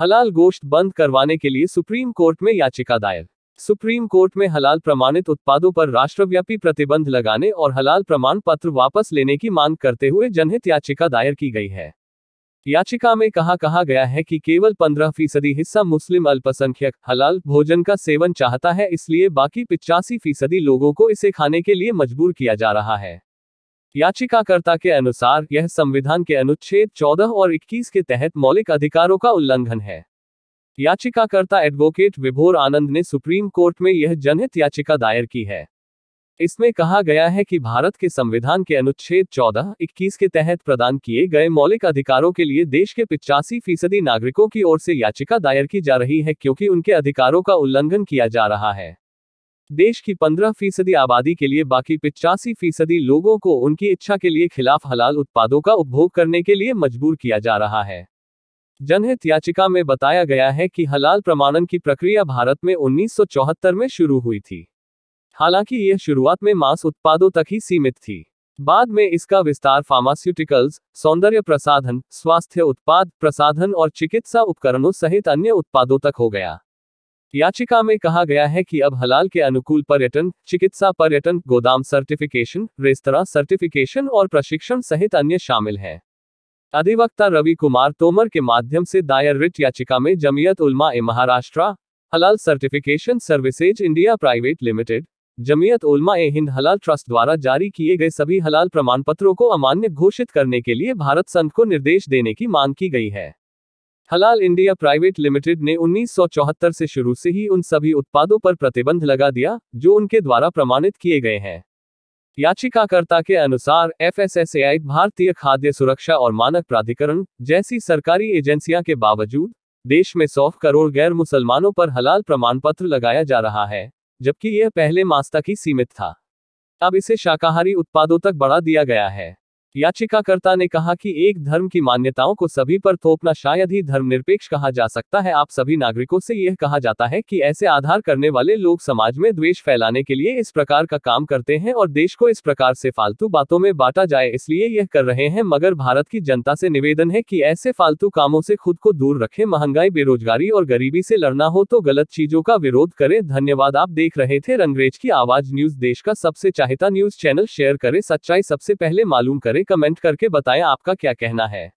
हलाल गोश्त बंद करवाने के लिए सुप्रीम कोर्ट में याचिका दायर सुप्रीम कोर्ट में हलाल प्रमाणित उत्पादों पर राष्ट्रव्यापी प्रतिबंध लगाने और हलाल प्रमाण पत्र वापस लेने की मांग करते हुए जनहित याचिका दायर की गई है याचिका में कहा कहा गया है कि केवल 15 फीसदी हिस्सा मुस्लिम अल्पसंख्यक हलाल भोजन का सेवन चाहता है इसलिए बाकी पिचासी फीसदी लोगों को इसे खाने के लिए मजबूर किया जा रहा है याचिकाकर्ता के अनुसार यह संविधान के अनुच्छेद 14 और 21 के तहत मौलिक अधिकारों का उल्लंघन है याचिकाकर्ता एडवोकेट विभोर आनंद ने सुप्रीम कोर्ट में यह जनहित याचिका दायर की है इसमें कहा गया है कि भारत के संविधान के अनुच्छेद 14, 21 के तहत प्रदान किए गए मौलिक अधिकारों के लिए देश के पिचासी फीसदी नागरिकों की ओर से याचिका दायर की जा रही है क्योंकि उनके अधिकारों का उल्लंघन किया जा रहा है देश की पंद्रह फीसदी आबादी के लिए बाकी पिचासी फीसदी लोगों को उनकी इच्छा के लिए खिलाफ हलाल उत्पादों का उपभोग करने के लिए मजबूर किया जा रहा है जनहित याचिका में बताया गया है कि हलाल प्रमाणन की प्रक्रिया भारत में उन्नीस में शुरू हुई थी हालांकि यह शुरुआत में मांस उत्पादों तक ही सीमित थी बाद में इसका विस्तार फार्मास्यूटिकल्स सौंदर्य प्रसाधन स्वास्थ्य उत्पाद प्रसाधन और चिकित्सा उपकरणों सहित अन्य उत्पादों तक हो गया याचिका में कहा गया है कि अब हलाल के अनुकूल पर्यटन चिकित्सा पर्यटन गोदाम सर्टिफिकेशन रेस्तरा सर्टिफिकेशन और प्रशिक्षण सहित अन्य शामिल हैं अधिवक्ता रवि कुमार तोमर के माध्यम से दायर रिट याचिका में Jamiat Ulama e Maharashtra Halal certification services India private limited Jamiat Ulama e Hind हलाल ट्रस्ट द्वारा जारी किए गए सभी हलाल प्रमाण पत्रों को अमान्य घोषित करने के लिए भारत संघ को निर्देश देने की मांग की गई है हलाल इंडिया प्राइवेट लिमिटेड ने 1974 से शुरू से ही उन सभी उत्पादों पर प्रतिबंध लगा दिया जो उनके द्वारा प्रमाणित किए गए हैं याचिकाकर्ता के अनुसार एफ भारतीय खाद्य सुरक्षा और मानक प्राधिकरण जैसी सरकारी एजेंसियां के बावजूद देश में सौ करोड़ गैर मुसलमानों पर हलाल प्रमाण पत्र लगाया जा रहा है जबकि यह पहले मास्ता की सीमित था अब इसे शाकाहारी उत्पादों तक बढ़ा दिया गया है याचिकाकर्ता ने कहा कि एक धर्म की मान्यताओं को सभी पर थोपना शायद ही धर्मनिरपेक्ष कहा जा सकता है आप सभी नागरिकों से यह कहा जाता है कि ऐसे आधार करने वाले लोग समाज में द्वेष फैलाने के लिए इस प्रकार का काम करते हैं और देश को इस प्रकार से फालतू बातों में बांटा जाए इसलिए यह कर रहे हैं मगर भारत की जनता से निवेदन है की ऐसे फालतू कामों से खुद को दूर रखें महंगाई बेरोजगारी और गरीबी से लड़ना हो तो गलत चीजों का विरोध करें धन्यवाद आप देख रहे थे रंगरेज की आवाज न्यूज देश का सबसे चाहता न्यूज चैनल शेयर करें सच्चाई सबसे पहले मालूम करें करें कमेंट करके बताएं आपका क्या कहना है